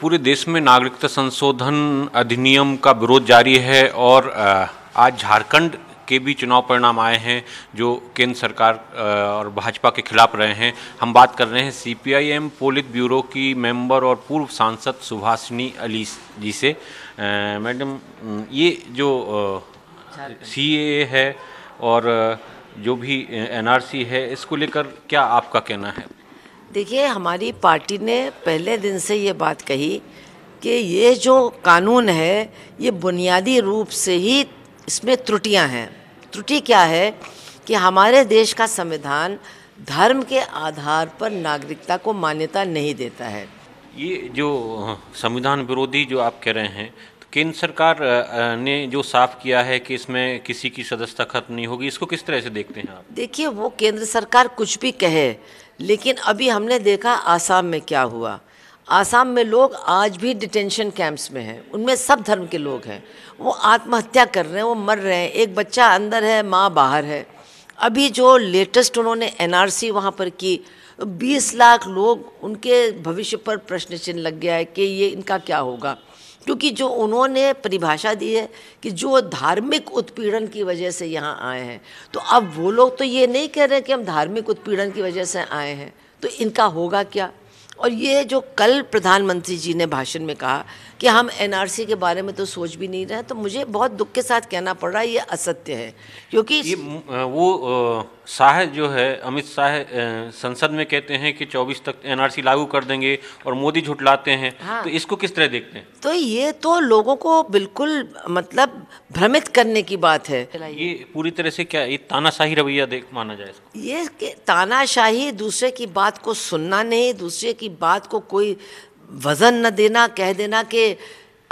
पूरे देश में नागरिकता संशोधन अधिनियम का विरोध जारी है और आज झारखंड के भी चुनाव परिणाम आए हैं जो केंद्र सरकार और भाजपा के खिलाफ रहे हैं हम बात कर रहे हैं सीपीआईएम पोलित ब्यूरो की मेंबर और पूर्व सांसद सुभाषिनी अली जी से मैडम ये जो सी है और जो भी एनआरसी है इसको लेकर क्या आपका कहना है देखिए हमारी पार्टी ने पहले दिन से ये बात कही कि ये जो कानून है ये बुनियादी रूप से ही इसमें त्रुटियां हैं त्रुटि क्या है कि हमारे देश का संविधान धर्म के आधार पर नागरिकता को मान्यता नहीं देता है ये जो संविधान विरोधी जो आप कह रहे हैं तो केंद्र सरकार ने जो साफ किया है कि इसमें किसी की सदस्यता खत्म नहीं होगी इसको किस तरह से देखते हैं आप देखिए वो केंद्र सरकार कुछ भी कहे लेकिन अभी हमने देखा आसाम में क्या हुआ आसाम में लोग आज भी डिटेंशन कैंप्स में हैं उनमें सब धर्म के लोग हैं वो आत्महत्या कर रहे हैं वो मर रहे हैं एक बच्चा अंदर है माँ बाहर है अभी जो लेटेस्ट उन्होंने एनआरसी वहाँ पर की 20 लाख लोग उनके भविष्य पर प्रश्न चिन्ह लग गया है कि ये इनका क्या होगा क्योंकि जो उन्होंने परिभाषा दी है कि जो धार्मिक उत्पीड़न की वजह से यहाँ आए हैं तो अब वो लोग तो ये नहीं कह रहे कि हम धार्मिक उत्पीड़न की वजह से आए हैं तो इनका होगा क्या और ये जो कल प्रधानमंत्री जी ने भाषण में कहा कि हम एनआरसी के बारे में तो सोच भी नहीं रहे तो मुझे बहुत दुख के साथ कहना पड़ रहा है ये असत्य है क्योंकि ये वो शाह जो है अमित शाह संसद में कहते हैं कि 24 तक एनआरसी लागू कर देंगे और मोदी झुटलाते हैं हाँ। तो इसको किस तरह देखते हैं तो ये तो लोगों को बिल्कुल मतलब भ्रमित करने की बात है ये पूरी तरह से क्या ये तानाशाही रवैया देख माना जाए इसको ये तानाशाही दूसरे की बात को सुनना नहीं दूसरे की बात को कोई वजन न देना कह देना कि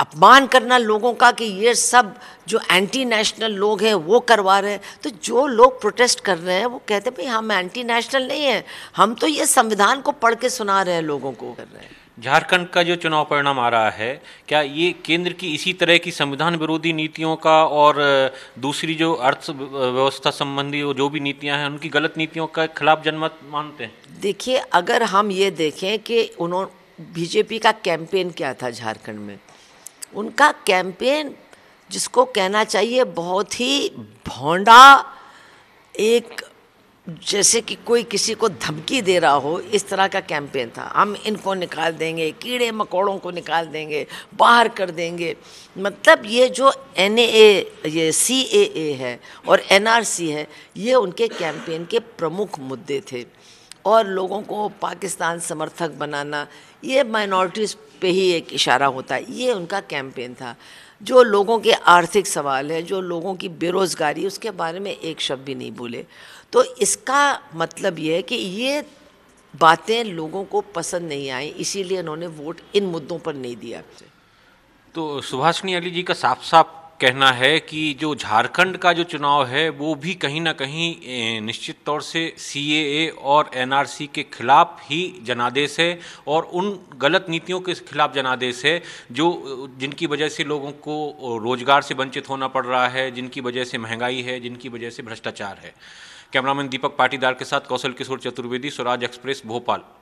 अपमान करना लोगों का कि ये सब जो एंटी नेशनल लोग हैं वो करवा रहे हैं तो जो लोग प्रोटेस्ट कर रहे हैं वो कहते हैं भाई हम एंटी नेशनल नहीं हैं हम तो ये संविधान को पढ़ के सुना रहे हैं लोगों को कर रहे हैं झारखंड का जो चुनाव परिणाम आ रहा है क्या ये केंद्र की इसी तरह की संविधान विरोधी नीतियों का और दूसरी जो अर्थव्यवस्था संबंधी जो भी नीतियां हैं उनकी गलत नीतियों का खिलाफ जनमत मानते हैं देखिए अगर हम ये देखें कि उन्होंने बीजेपी का कैंपेन क्या था झारखंड में उनका कैंपेन जिसको कहना चाहिए बहुत ही भोंडा एक जैसे कि कोई किसी को धमकी दे रहा हो इस तरह का कैंपेन था हम इनको निकाल देंगे कीड़े मकोड़ों को निकाल देंगे बाहर कर देंगे मतलब ये जो एन ये सी ए है और एन है ये उनके कैंपेन के प्रमुख मुद्दे थे और लोगों को पाकिस्तान समर्थक बनाना ये माइनॉरिटीज़ पे ही एक इशारा होता है ये उनका कैंपेन था जो लोगों के आर्थिक सवाल है जो लोगों की बेरोज़गारी उसके बारे में एक शब्द भी नहीं बोले तो इसका मतलब ये है कि ये बातें लोगों को पसंद नहीं आई इसीलिए उन्होंने वोट इन मुद्दों पर नहीं दिया तो सुभाषनी अली जी का साफ साफ कहना है कि जो झारखंड का जो चुनाव है वो भी कहीं ना कहीं निश्चित तौर से सी और एन के खिलाफ ही जनादेश है और उन गलत नीतियों के खिलाफ जनादेश है जो जिनकी वजह से लोगों को रोज़गार से वंचित होना पड़ रहा है जिनकी वजह से महंगाई है जिनकी वजह से भ्रष्टाचार है कैमरामैन दीपक पाटीदार के साथ कौशल किशोर चतुर्वेदी स्वराज एक्सप्रेस भोपाल